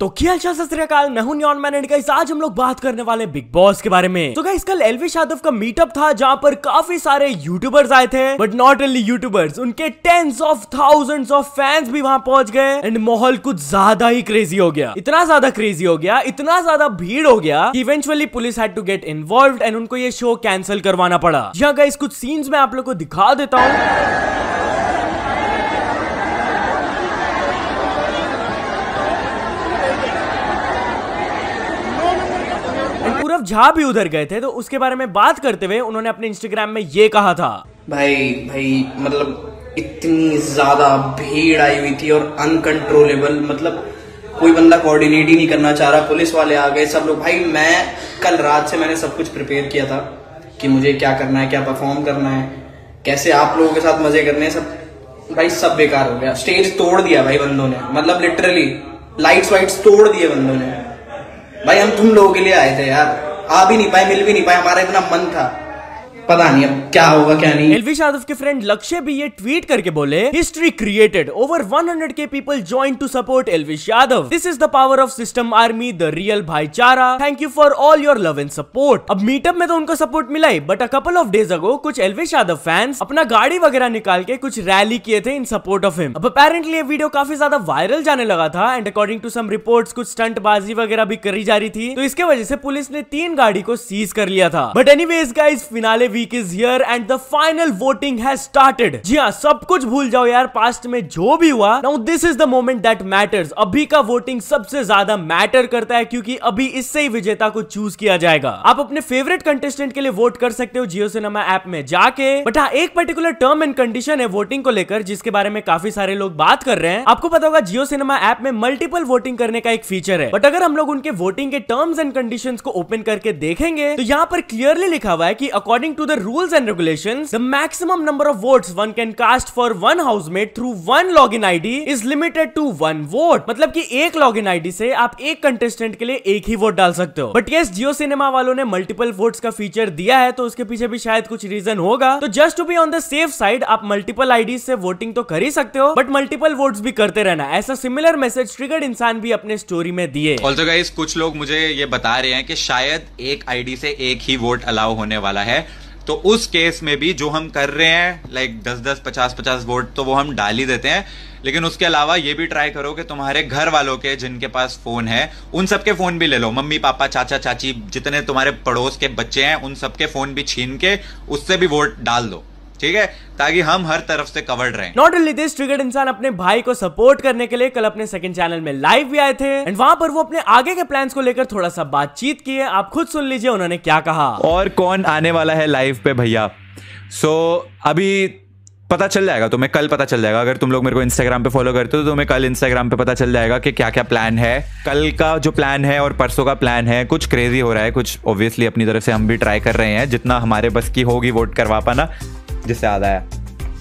तो क्या खेल सत्याकाल मैं हूं न्यून मैन एंड गाइस आज हम लोग बात करने वाले बिग बॉस के बारे में तो गाइस कल एलवी यादव का मीटअप था जहां पर काफी सारे यूट्यूबर्स आए थे बट नॉट ओनली यूट्यूबर्स उनके tens of thousands of fans भी वहां पहुंच गए एंड माहौल कुछ ज्यादा ही क्रेजी हो गया इतना ज्यादा क्रेजी हो गया इतना ज्यादा भीड़ हो गया eventually police had to get involve and उनको ये शो कैंसिल करवाना पड़ा यहाँ गाइस कुछ सीन्स में आप लोग को दिखा देता हूँ सौरभ झा भी उधर गए थे तो उसके बारे में बात करते हुए उन्होंने अपने इंस्टाग्राम में ये कहा था भाई भाई मतलब इतनी ज्यादा भीड़ आई हुई थी और अनकंट्रोलेबल मतलब कोई बंदा कोऑर्डिनेट ही नहीं करना चाह रहा पुलिस वाले आ गए सब लोग भाई मैं कल रात से मैंने सब कुछ प्रिपेयर किया था कि मुझे क्या करना है क्या परफॉर्म करना है कैसे आप लोगों के साथ मजे करने हैं सब भाई सब बेकार हो गया स्टेज तोड़ दिया भाई बंदों ने मतलब लिटरली लाइट्स वाइट्स तोड़ दिए बंदों ने भाई हम तुम लोगों के लिए आए थे यार आ भी नहीं पाए मिल भी नहीं पाए हमारा इतना मन था पता नहीं अब क्या होगा क्या नहीं एलविश यादव के फ्रेंड लक्ष्य भी ये ट्वीट करके बोले हिस्ट्री क्रिएटेड ओवर 100 के people join to support Elvish Yadav this is the power of system army the real भाईचारा thank you for all your love and support अब मीटअप में तो उनको सपोर्ट मिला ही but a couple of days ago कुछ Elvish Yadav fans अपना गाड़ी वगैरह निकाल के कुछ रैली किए थे इन सपोर्ट ऑफ हिम अब अपेरेंटली ये वीडियो काफी ज्यादा वायरल जाने लगा था and according to some report कुछ स्टंट बाजी वगैरह भी करी जा रही थी तो इसके वजह से पुलिस ने तीन गाड़ी को सीज कर लिया था but anyways finale week is here and the final voting has started जी हाँ सब कुछ भूल जाओ यार पास्ट में जो भी हुआ now this is the moment that matters अभी का वोटिंग सबसे ज्यादा मैटर करता है क्योंकि अभी इससे ही विजेता को चूज किया जाएगा आप अपने फेवरेट कंटेस्टेंट के लिए वोट कर सकते हो जियो सिनेमा ऐप में जाके बट हाँ एक पर्टिकुलर टर्म एंड कंडीशन है वोटिंग को लेकर जिसके बारे में काफी सारे लोग बात कर रहे हैं आपको पता होगा जियो सिनेमा ऐप में मल्टीपल वोटिंग करने का एक फीचर है बट अगर हम लोग उनके वोटिंग के टर्म्स एंड कंडीशन को ओपन करके देखेंगे तो यहाँ पर क्लियरली लिखा हुआ है की according to the rules and regulations, the maximum number of votes one can cast for one housemate through one login ID is limited to one vote. मतलब कि एक login ID से आप एक contestant के लिए एक ही vote डाल सकते हो. But yes, Jio Cinema वालों ने multiple votes का feature दिया है, तो उसके पीछे भी शायद कुछ reason होगा. तो just to be on the safe side, आप multiple IDs से voting तो कर ही सकते हो, but multiple votes भी करते रहना. ऐसा similar message triggered इंसान भी अपने story में दिए. Also guys, कुछ लोग मुझे ये बता रहे हैं कि शायद एक ID से एक ही vote allow होने वाला है तो उस केस में भी जो हम कर रहे हैं लाइक दस दस पचास पचास वोट तो वो हम डाल ही देते हैं लेकिन उसके अलावा ये भी ट्राई करो कि तुम्हारे घर वालों के जिनके पास फोन है उन सबके फोन भी ले लो मम्मी पापा चाचा चाची जितने तुम्हारे पड़ोस के बच्चे हैं उन सबके फोन भी छीन के उससे भी वोट डाल दो ठीक है ताकि हम हर तरफ से कवर्ड रहे नॉट ओनली दिस ट्रिगर्ड इंसान अपने भाई को सपोर्ट करने के लिए कल अपने सेकंड चैनल में लाइव भी आए थे एंड वहां पर वो अपने आगे के प्लान्स को लेकर थोड़ा सा बातचीत किए आप खुद सुन लीजिए उन्होंने क्या कहा और कौन आने वाला है लाइव पे भैया सो so, अभी पता चल जाएगा तुम्हें कल पता चल जाएगा अगर तुम लोग मेरे को इंस्टाग्राम पे फॉलो करते हो तो तुम्हें कल इंस्टाग्राम पे पता चल जाएगा कि क्या क्या प्लान है कल का जो प्लान है और परसों का प्लान है कुछ क्रेजी हो रहा है कुछ ऑब्वियसली अपनी तरफ से हम भी ट्राई कर रहे हैं जितना हमारे बस की होगी वोट करवा पाना just out there.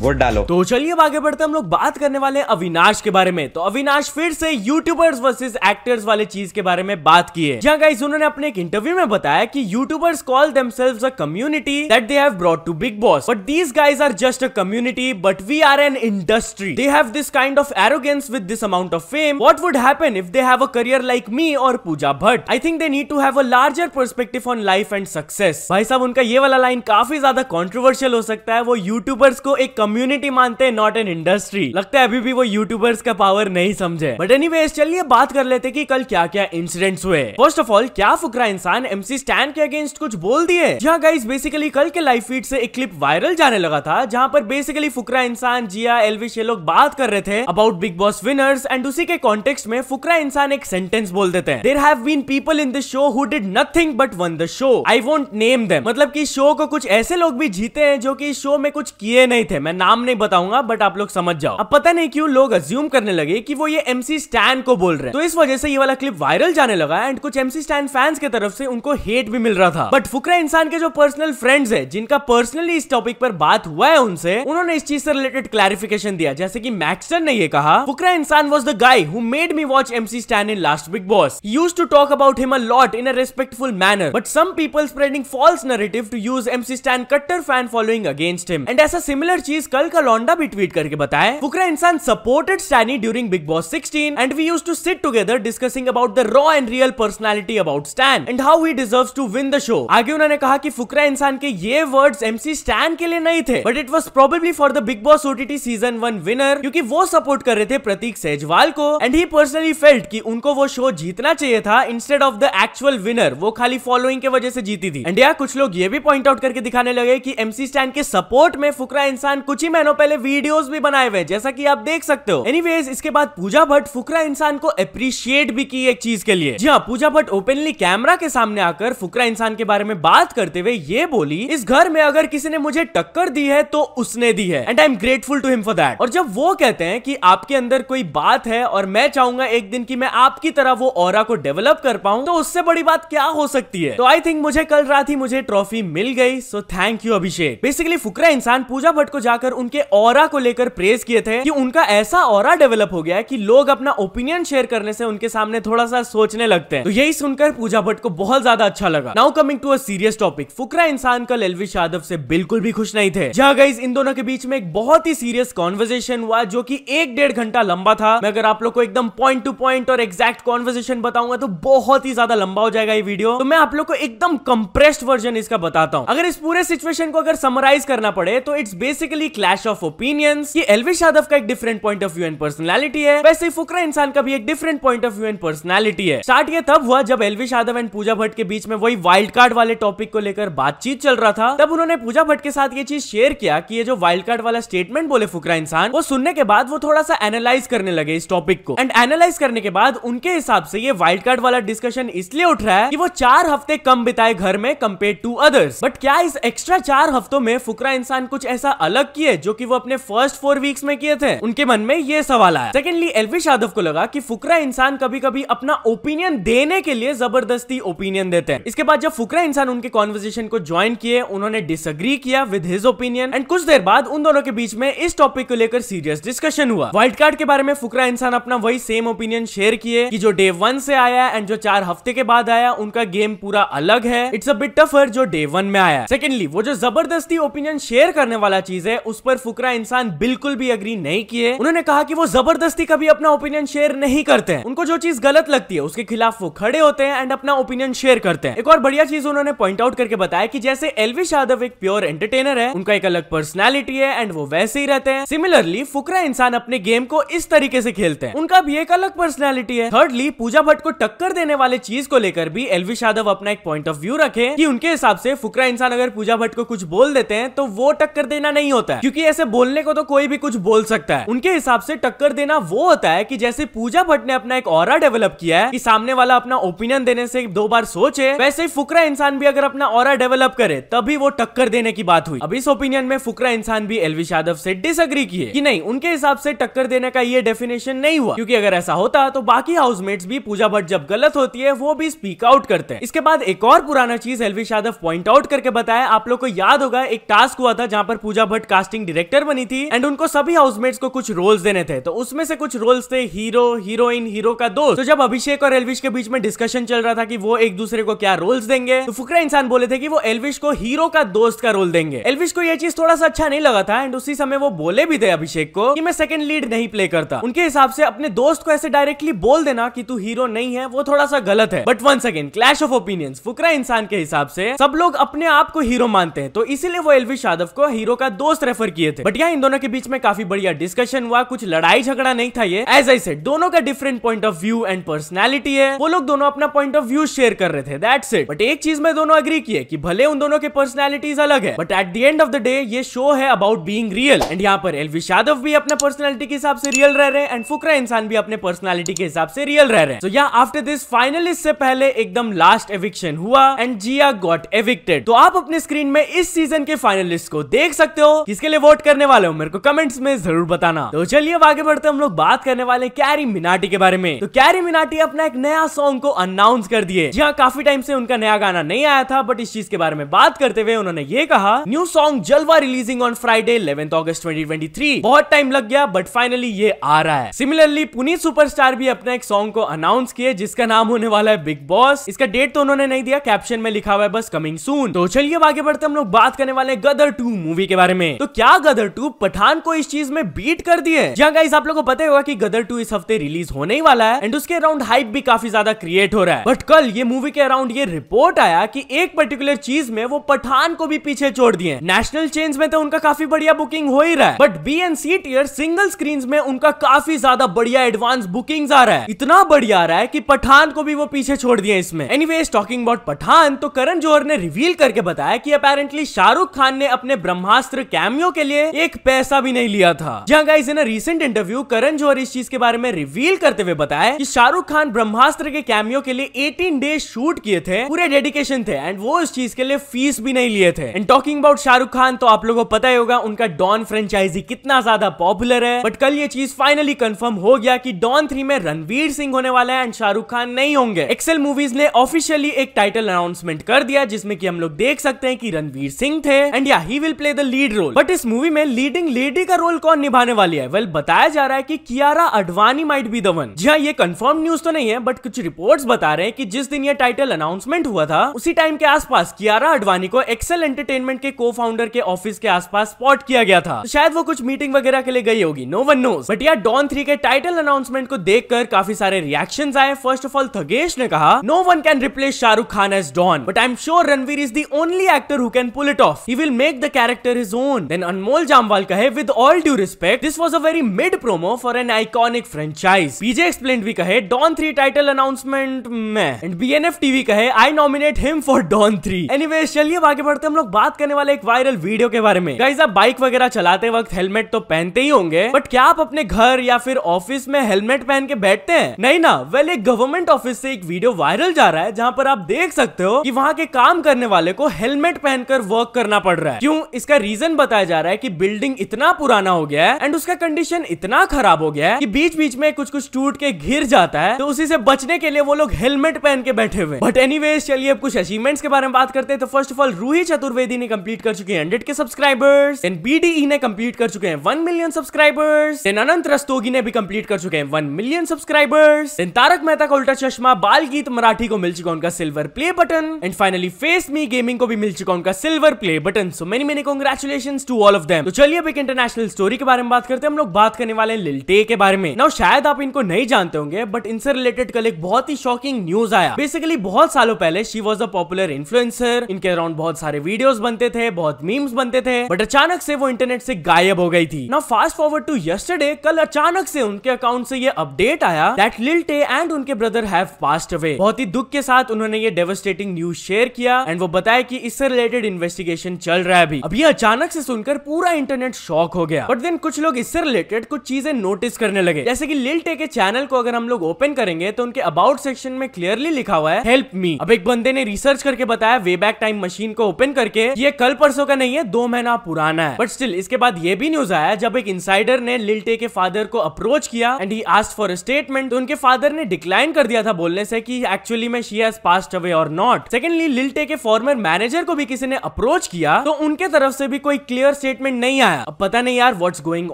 वोट डालो तो चलिए आगे बढ़ते हम लोग बात करने वाले अविनाश के बारे में तो अविनाश फिर से यूट्यूबर्स वर्सेस एक्टर्स वाले चीज के बारे में बात की है जहाँ गाइस उन्होंने अपने एक इंटरव्यू में बताया कि YouTubers call themselves a community that they have brought to Bigg Boss but these guys are just a community but we are an industry they have this kind of arrogance with this amount of fame what would happen if they have a career like me और Pooja Bhatt I think they need to have a larger perspective on life and success भाई साहब उनका ये वाला line काफी ज्यादा controversial हो सकता है वो यूट्यूबर्स को एक कम्युनिटी मानते हैं नॉट एन इंडस्ट्री लगता है अभी भी वो यूट्यूबर्स का पावर नहीं समझे बट एनी चलिए बात कर लेते कि कल क्या क्या इंसिडेंट्स हुए फर्स्ट ऑफ ऑल क्या फुकरा इंसान एमसी स्टैन के अगेंस्ट कुछ बोल दिए जहाँ गाइस बेसिकली कल के लाइव फीड से एक क्लिप वायरल जाने लगा था जहाँ पर बेसिकली फुकरा इंसान जिया एलवी ये लोग बात कर रहे थे about Bigg Boss winners and उसी के कॉन्टेक्स्ट में फुकरा इंसान एक सेंटेंस बोल देते हैं there have been people in the show who did nothing but won the show I won't name them मतलब कि शो को कुछ ऐसे लोग भी जीते हैं जो कि शो में कुछ किए नहीं थे मैं नाम नहीं बताऊंगा बट आप लोग समझ जाओ अब पता नहीं क्यों लोग अज्यूम करने लगे कि वो ये एमसी स्टैन को बोल रहे हैं तो इस वजह से ये वाला क्लिप वायरल जाने लगा एंड कुछ एमसी स्टैन फैंस की तरफ से उनको हेट भी मिल रहा था बट फुकरा इंसान के जो पर्सनल फ्रेंड्स है जिनका पर्सनली इस टॉपिक पर बात हुआ है उनसे उन्होंने इस चीज से रिलेटेड क्लैरिफिकेशन दिया जैसे की मैक्सन ने यह कहा Fukra Insaan was the guy who made me watch MC Stan in last Bigg Boss use to talk about him a lot in a respectful manner but some people spreading false narrative to use MC Stan कट्टर fan following against him and ऐसा similar चीज स्कल का लौंडा भी tweet करके बताया Fukra Insaan supported Stanny during Bigg Boss sixteen and we use to sit together discussing about the raw and real personality about Stan and how he deserve to win the show आगे उन्होंने कहा कि फुकरा इंसान के ये वर्ड्स एमसी स्टैन के लिए नहीं थे but it was probably for the Bigg Boss OTT season one winner क्योंकि वो सपोर्ट कर रहे थे प्रतीक सेजवाल को एंड ही पर्सनली फेल्ट कि उनको वो शो जीतना चाहिए था instead of the actual winner वो खाली फॉलोइंग के वजह से जीती थी एंड कुछ लोग ये भी पॉइंट आउट करके दिखाने लगे कि एमसी स्टैन के सपोर्ट में फुकरा इंसान कुछ कुछ ही महीनों पहले वीडियोस भी बनाए हुए जैसा कि आप देख सकते हो एनीवेज इसके बाद पूजा भट्ट फुकरा इंसान को अप्रिशिएट भी की एक चीज के लिए जी हाँ पूजा भट्ट ओपनली कैमरा के सामने आकर फुकरा इंसान के बारे में बात करते हुए ये बोली इस घर में अगर किसी ने मुझे टक्कर दी है तो उसने दी है and I am grateful to him for that और जब वो कहते हैं कि आपके अंदर कोई बात है और मैं चाहूंगा एक दिन की मैं आपकी तरह वो और को डेवलप कर पाऊं तो उससे बड़ी बात क्या हो सकती है तो आई थिंक मुझे कल रात ही मुझे ट्रॉफी मिल गई so thank you Abhishek basically Fukra Insaan Pooja Bhatt को जाकर जाकर उनके और को लेकर प्रेस किए थे कि उनका ऐसा और डेवलप हो गया है कि लोग अपना ओपिनियन शेयर करने से उनके सामने थोड़ा सा सोचने लगते हैं तो यही सुनकर पूजा भट्ट को बहुत ज्यादा अच्छा लगा now coming to a serious topic Fukra Insaan कल एलविश यादव से बिल्कुल भी खुश नहीं थे जहाँ गाइज इन दोनों के बीच में एक बहुत ही सीरियस कॉन्वर्जेशन हुआ जो की एक डेढ़ घंटा लंबा था मैं अगर आप लोग को एकदम पॉइंट टू पॉइंट और एग्जैक्ट कॉन्वर्जेशन बताऊंगा तो बहुत ही ज्यादा लंबा हो जाएगा ये वीडियो तो मैं आप लोग को एकदम कंप्रेस्ड वर्जन इसका बताता हूँ अगर इस पूरे सिचुएशन को अगर समराइज करना पड़े तो it's basically clash of opinion ये एलविश यादव का एक different point of view and personality है वैसे फुकरा इंसान का भी एक different point of view and personality है स्टार्ट ये तब हुआ जब एलविश यादव एंड पूजा भट्ट के बीच में वही वाइल्ड कार्ड वाले टॉपिक को लेकर बातचीत चल रहा था तब उन्होंने पूजा भट्ट के साथ ये चीज शेयर किया कि ये जो वाइल्ड कार्ड वाला स्टेटमेंट बोले फुकरा इंसान वो सुनने के बाद वो थोड़ा सा एनालाइज करने लगे इस टॉपिक को एंड एनालाइज करने के बाद उनके हिसाब से ये वाइल्ड कार्ड वाला डिस्कशन इसलिए उठ रहा है कि वो चार हफ्ते कम बिताए घर में कम्पेयर टू अदर्स बट क्या इस एक्स्ट्रा चार हफ्तों में फुकरा इंसान कुछ ऐसा अलग किया किए जो कि वो अपने फर्स्ट फोर वीक्स में किए थे उनके मन में ये सवाल आया सेकेंडली एलविश यादव को लगा कि फुकरा इंसान कभी कभी अपना ओपिनियन देने के लिए जबरदस्ती ओपिनियन देते हैं इसके बाद जब फुकरा इंसान उनके कॉन्वर्जेशन को ज्वाइन किए उन्होंने डिसअग्री किया विद हिज ओपिनियन एंड कुछ देर बाद उन दोनों के बीच में इस टॉपिक को लेकर सीरियस डिस्कशन हुआ वाइल्ड कार्ड के बारे में फुकरा इंसान अपना वही सेम ओपिनियन शेयर किए कि जो डे वन से आया एंड जो चार हफ्ते के बाद आया उनका गेम पूरा अलग है इट्स अ बिट टफर जो डे वन में आया सेकेंडली वो जो जबरदस्ती ओपिनियन शेयर करने वाला चीज है उस उस पर फुकरा इंसान बिल्कुल भी अग्री नहीं किए उन्होंने कहा कि वो जबरदस्ती कभी अपना ओपिनियन शेयर नहीं करते हैं उनको जो चीज गलत लगती है उसके खिलाफ वो खड़े होते हैं एंड अपना ओपिनियन शेयर करते हैं एक और बढ़िया चीज उन्होंने पॉइंट आउट करके बताया कि जैसे एलविश यादव एक प्योर एंटरटेनर है उनका एक अलग पर्सनैलिटी है एंड वो वैसे ही रहते हैं सिमिलरली फुकरा इंसान अपने गेम को इस तरीके से खेलते हैं उनका भी एक अलग पर्सनैलिटी है थर्डली पूजा भट्ट को टक्कर देने वाले चीज को लेकर भी एलविश यादव अपना एक पॉइंट ऑफ व्यू रखे की उनके हिसाब से फुकरा इंसान अगर पूजा भट्ट को कुछ बोल देते हैं तो वो टक्कर देना नहीं होता है क्योंकि ऐसे बोलने को तो कोई भी कुछ बोल सकता है उनके हिसाब से टक्कर देना वो होता है कि जैसे पूजा भट्ट ने अपना एक और डेवलप किया है कि सामने वाला अपना ओपिनियन देने से दो बार सोचे वैसे ही फुकरा इंसान भी अगर अपना और डेवलप करे तभी वो टक्कर देने की बात हुई अब इस ओपिनियन में फुकरा इंसान भी एलविश यादव से डिसअग्री किए कि नहीं उनके हिसाब से टक्कर देने का ये डेफिनेशन नहीं हुआ क्योंकि अगर ऐसा होता तो बाकी हाउसमेट्स भी पूजा भट्ट जब गलत होती है वो भी स्पीक आउट करते हैं इसके बाद एक और पुराना चीज एलविश यादव पॉइंट आउट करके बताया आप लोग को याद होगा एक टास्क हुआ था जहां पर पूजा भट्ट कास्टिंग डायरेक्टर बनी थी एंड उनको सभी हाउसमेट्स को कुछ रोल्स देने थे तो उसमें से कुछ रोल्स थे हीरो हीरोइन हीरो का दोस्त तो जब अभिषेक और एलविश के बीच में डिस्कशन चल रहा था कि वो एक दूसरे को क्या रोल्स देंगे तो फुकरा इंसान बोले थे कि वो एलविश को हीरो का दोस्त का रोल देंगे एलविश को यह चीज थोड़ा सा अच्छा नहीं लगा था एंड उसी समय वो बोले भी थे अभिषेक को कि मैं सेकंड लीड नहीं प्ले करता उनके हिसाब से अपने दोस्त को ऐसे डायरेक्टली बोल देना कि तू हीरो नहीं है वो थोड़ा सा गलत है but one second clash of opinions Fukra Insaan के हिसाब से सब लोग अपने आप को हीरो मानते हैं तो इसीलिए वो एलविश यादव को हीरो का दोस्त रेफर किए थे बट यहाँ इन दोनों के बीच में काफी बढ़िया डिस्कशन हुआ कुछ लड़ाई झगड़ा नहीं था ये एज आई सेट दोनों का different point of view and personality है वो लोग दोनों अपना पॉइंट ऑफ व्यू शेयर कर रहे थे दैट्स इट बट एक चीज में दोनों अग्री किए कि भले उन दोनों के पर्सनैलिटीज अलग है but at the end of the day ये शो है अबाउट बीइंग रियल एंड यहाँ पर एलविश यादव भी अपने पर्सनैलिटी के हिसाब से रियल रह रहे हैं एंड फुकरा इंसान भी अपने पर्सनैलिटी के हिसाब से रियल रह रहे हैं तो या आफ्टर दिस फाइनलिस्ट से पहले एकदम लास्ट एविक्शन हुआ एंड जिया गॉट एविक्टेड तो आप अपने स्क्रीन में इस सीजन के फाइनलिस्ट को देख सकते हो किसके किसके लिए वोट करने वाले हो मेरे को कमेंट्स में जरूर बताना तो चलिए आगे बढ़ते हम लोग बात करने वाले कैरी मिनाटी के बारे में तो कैरी मिनाटी अपना एक नया सॉन्ग को अनाउंस कर दिए जी हाँ, काफी टाइम से उनका नया गाना नहीं आया था बट इस चीज के बारे में बात करते हुए उन्होंने ये कहा new song Jalwa releasing on Friday eleventh August twenty बहुत टाइम लग गया बट फाइनली ये आ रहा है सिमिलरली पुनी सुपर भी अपना एक सॉन्ग को अनाउंस किए जिसका नाम होने वाला है बिग बॉस इसका डेट तो उन्होंने नहीं दिया कैप्शन में लिखा हुआ है बस कमिंग सून तो चलिए आगे बढ़ते हम लोग बात करने वाले गदर टू मूवी के बारे में तो क्या गदर टू पठान को इस चीज में बीट कर दिए यहाँ गाइस आप लोगों को पता होगा कि गदर टू इस हफ्ते रिलीज होने ही वाला है एंड उसके अराउंड हाइप भी काफी ज्यादा क्रिएट हो रहा है बट कल ये मूवी के अराउंड ये रिपोर्ट आया कि एक पर्टिकुलर चीज में वो पठान को भी पीछे छोड़ दिए नेशनल चेंज में तो उनका काफी बढ़िया बुकिंग हो ही रहा है but B and C tier single screen में उनका काफी ज्यादा बढ़िया एडवांस बुकिंग आ रहा है इतना बढ़िया आ रहा है की पठान को भी वो पीछे छोड़ दिए इसमें anyways talking about Pathaan तो करण जोहर ने रिवील करके बताया की अपेरेंटली शाहरुख खान ने अपने ब्रह्मास्त्र कैमियो गानों के लिए एक पैसा भी नहीं लिया था जहाँ guys in recent interview Karan Johar इस चीज के बारे में रिवील करते हुए बताया कि शाहरुख खान ब्रह्मास्त्र के कैमियो के लिए 18 डेज शूट किए थे पूरे डेडिकेशन थे एंड वो इस चीज के लिए फीस भी नहीं लिए थे and talking about Shahrukh Khan तो आप लोगों को पता ही होगा उनका डॉन फ्रेंचाइजी कितना ज्यादा पॉपुलर है बट कल ये चीज फाइनली कंफर्म हो गया कि डॉन थ्री में रणवीर सिंह होने वाला है एंड शाहरुख खान नहीं होंगे एक्सेल मूवीज ने ऑफिशियली एक टाइटल अनाउंसमेंट कर दिया जिसमें कि हम लोग देख सकते हैं कि रणवीर सिंह थे एंड या ही will play the lead role but इस मूवी में लीडिंग लेडी का रोल कौन निभाने वाली है वेल well, बताया जा रहा है कि Kiara Advani might be the one जी हाँ ये कंफर्म न्यूज तो नहीं है बट कुछ रिपोर्ट्स बता रहे हैं कि जिस दिन ये टाइटल अनाउंसमेंट हुआ था उसी टाइम के आसपास कियारा अडवाणी को एक्सेल एंटरटेनमेंट के को फाउंडर के ऑफिस के आसपास स्पॉट किया गया था तो शायद वो कुछ मीटिंग वगैरह के लिए गई होगी नो वन नोज बट यार डॉन थ्री के टाइटल अनाउंसमेंट को देख काफी सारे रिएक्शन आए फर्स्ट ऑफ ऑल थगेश ने कहा no one can replace Shahrukh Khan as Don but I am sure Ranveer is the only actor who can pull it off he will make the character his own then Anmol Anmol Jamwal with all due respect this was a very mid promo for an iconic franchise PJ explain भी कहे Don three title announcement में and B N F TV कहे I nominate him for don three anyway चलिए आगे बढ़ते हम लोग बात करने वाले एक वायरल वीडियो के बारे में गाइज आप बाइक वगैरह चलाते वक्त हेलमेट तो पहनते ही होंगे बट क्या आप अपने घर या फिर ऑफिस में हेलमेट पहन के बैठते हैं नहीं ना वेल एक गवर्नमेंट ऑफिस से एक वीडियो वायरल जा रहा है जहाँ पर आप देख सकते हो कि वहाँ के काम करने वाले को हेलमेट पहनकर वर्क करना पड़ रहा है क्यों इसका रीजन बताया बताया जा रहा है कि बिल्डिंग इतना पुराना हो गया है एंड उसका कंडीशन इतना खराब हो गया है कि बीच बीच में कुछ कुछ टूट के घिर जाता है तो उसी से बचने के लिए वो लोग हेलमेट पहन के बैठे हुए बट एनी चलिए अब कुछ अचीवमेंट्स के बारे में बात करते हैं तो first of all Roohi Chaturvedi ने कम्प्लीट कर चुके हैं हंड्रेड के सब्सक्राइबर्स एंड बी ने कम्प्लीट कर चुके हैं one million subscribers and Anant Rastogi ने भी कम्प्लीट कर चुके हैं one million subscribers and Taarak Mehta Ka Ooltah चश्मा बाल गीत मराठी को मिल चुका उनका silver play button and finally face me gaming को भी मिल चुका उनका silver play button so many many congratulations to to all of them तो चलिए अब एक इंटरनेशनल स्टोरी के बारे में बात करते हैं हम लोग बात करने वाले हैं लिल्टे के बारे में ना शायद आप इनको नहीं जानते होंगे बट इनसे रिलेटेड कल एक बहुत ही शॉकिंग न्यूज आया बेसिकली बहुत सालों पहले she was a popular influencer इनके अराउंड बहुत सारे वीडियोस बनते थे बहुत मीम्स बनते थे बट अचानक से वो इंटरनेट से गायब हो गई थी ना फास्ट फॉरवर्ड टू यस्टरडे कल अचानक से उनके अकाउंट से ये अपडेट आया दैट लिल्टे एंड उनके ब्रदर हैव पास्ट अवे बहुत ही दुख के साथ उन्होंने ये डेवस्टेटिंग न्यूज शेयर किया एंड वो बताया कि इससे रिलेटेड इन्वेस्टिगेशन चल रहा है अभी अभी अचानक से सुनकर सुनकर पूरा इंटरनेट शॉक हो गया बट देन कुछ लोग इससे रिलेटेड कुछ चीजें नोटिस करने लगे जैसे कि लिल टे के चैनल को अगर हम लोग ओपन करेंगे तो उनके अबाउट सेक्शन में क्लियरली लिखा हुआ है हेल्प मी अब एक बंदे ने रिसर्च करके बताया वे बैक टाइम मशीन को ओपन करके ये कल परसों का नहीं है दो महीना पुराना है बट स्टिल इसके बाद ये भी न्यूज आया जब एक इंसाइडर ने लिल टे के फादर को अप्रोच किया and he asked for statement तो उनके फादर ने डिक्लाइन कर दिया था बोलने से की एक्चुअली में शी हैज पास्ट अवे और नॉट सेकेंडली लिल टे के फॉर्मर मैनेजर को भी किसी ने अप्रोच किया तो उनके तरफ से भी कोई क्लियर स्टेटमेंट नहीं आया अब पता नहीं यार what's going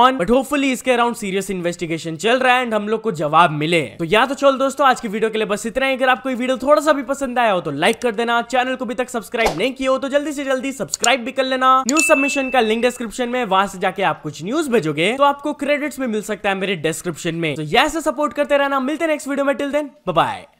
on but hopefully इसके अराउंड सीरियस इन्वेस्टिगेशन चल रहा है एंड हम लोग को जवाब मिले तो या तो चलो दोस्तों आज की वीडियो के लिए बस इतना ही अगर आपको वीडियो थोड़ा सा भी पसंद आया हो तो लाइक कर देना चैनल को भी तक सब्सक्राइब नहीं किया हो तो जल्दी से जल्दी सब्सक्राइब भी कर लेना न्यूज सबमिशन का लिंक डिस्क्रिप्शन में वहां से जाके आप कुछ न्यूज भेजोगे तो आपको क्रेडिट्स में मिल सकता है मेरे डिस्क्रिप्शन में तो यह सपोर्ट करते रहना मिलते नेक्स्ट वीडियो में टिल देन बाय